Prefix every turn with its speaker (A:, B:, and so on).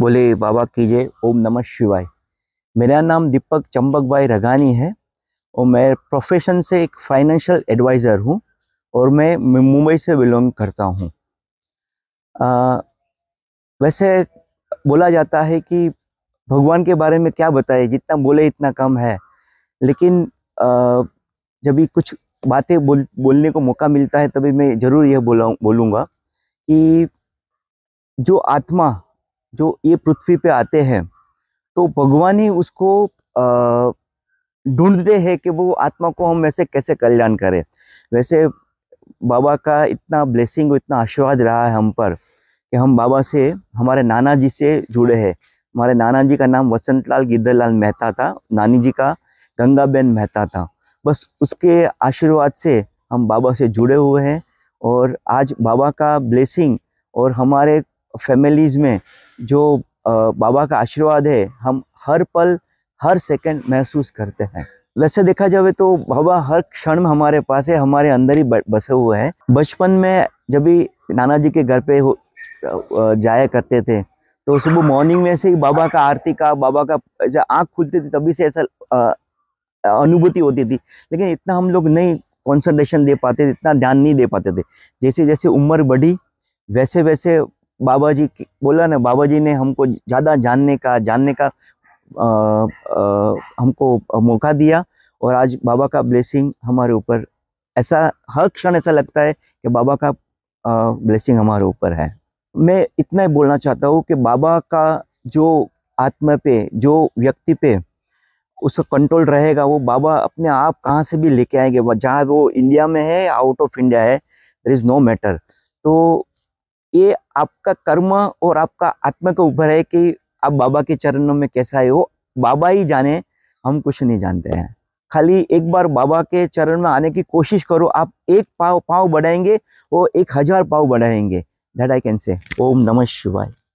A: बोले बाबा कीजिए ओम नमः शिवाय मेरा नाम दीपक चंबक भाई रगानी है और मैं प्रोफेशन से एक फाइनेंशियल एडवाइज़र हूँ और मैं मुंबई से बिलोंग करता हूँ वैसे बोला जाता है कि भगवान के बारे में क्या बताए जितना बोले इतना कम है लेकिन जब भी कुछ बातें बोल बोलने को मौका मिलता है तभी मैं ज़रूर यह बोला बोलूँगा कि जो आत्मा जो ये पृथ्वी पे आते हैं तो भगवान ही उसको ढूंढते हैं कि वो आत्मा को हम वैसे कैसे कल्याण करें वैसे बाबा का इतना ब्लेसिंग इतना आशीर्वाद रहा है हम पर कि हम बाबा से हमारे नाना जी से जुड़े हैं हमारे नाना जी का नाम वसंतलाल गिद्धरलाल मेहता था नानी जी का गंगाबेन मेहता था बस उसके आशीर्वाद से हम बाबा से जुड़े हुए हैं और आज बाबा का ब्लेसिंग और हमारे फैमिलीज़ में जो बाबा का आशीर्वाद है हम हर पल हर सेकंड महसूस करते हैं वैसे देखा जाए तो बाबा हर क्षण में हमारे पास है हमारे अंदर ही बसे हुए हैं बचपन में जब भी नाना जी के घर पे हो जाया करते थे तो सुबह मॉर्निंग में से ही बाबा का आरती का बाबा का जब आँख खुलती थी तभी से ऐसा अनुभूति होती थी लेकिन इतना हम लोग नहीं कॉन्सेंट्रेशन दे पाते थे इतना ध्यान नहीं दे पाते थे जैसे जैसे उम्र बढ़ी वैसे वैसे बाबा जी बोला ना बाबा जी ने हमको ज़्यादा जानने का जानने का आ, आ, हमको मौका दिया और आज बाबा का ब्लेसिंग हमारे ऊपर ऐसा हर क्षण ऐसा लगता है कि बाबा का आ, ब्लेसिंग हमारे ऊपर है मैं इतना ही बोलना चाहता हूँ कि बाबा का जो आत्मा पे जो व्यक्ति पे उसका कंट्रोल रहेगा वो बाबा अपने आप कहाँ से भी लेके आएंगे जहाँ वो इंडिया में है आउट ऑफ इंडिया है देर इज़ नो मैटर तो ये आपका कर्म और आपका आत्मा के ऊपर है कि आप बाबा के चरणों में कैसा है वो बाबा ही जाने हम कुछ नहीं जानते हैं खाली एक बार बाबा के चरण में आने की कोशिश करो आप एक पाव पाव बढ़ाएंगे वो एक हजार पाव बढ़ाएंगे दैट आई कैन से ओम नमः शिवाय